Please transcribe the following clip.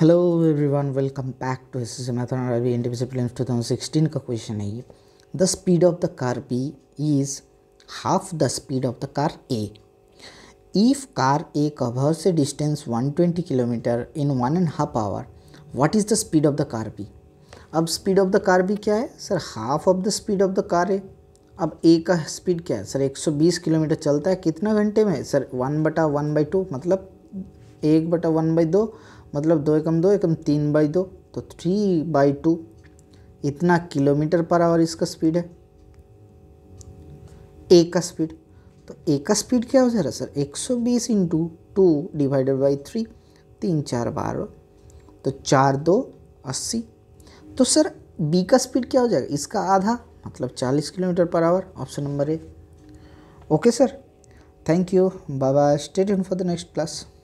hello everyone welcome back to S S math अरबी इंडिविजिप्लिन two thousand sixteen का question है ये the speed of the car B is half the speed of the car A if car A covers distance 120 kilometre in one and half hour what is the speed of the car B अब speed of the car B क्या है sir half of the speed of the car A अब ए का speed क्या है sir 120 kilometre चलता है कितना घंटे में सर वन बटा वन बाई टू मतलब एक बटा वन बाई दो मतलब दो एकम दो एकम तीन बाई दो तो थ्री बाई टू इतना किलोमीटर पर आवर इसका स्पीड है ए का स्पीड तो ए का स्पीड क्या हो जा रहा है सर 120 सौ बीस into two divided by three तीन चार बारह तो चार दो अस्सी तो सर बी का स्पीड क्या हो जाएगा इसका आधा मतलब 40 kilometre per hour option number A okay sir thank you बाबा stayed in for the next class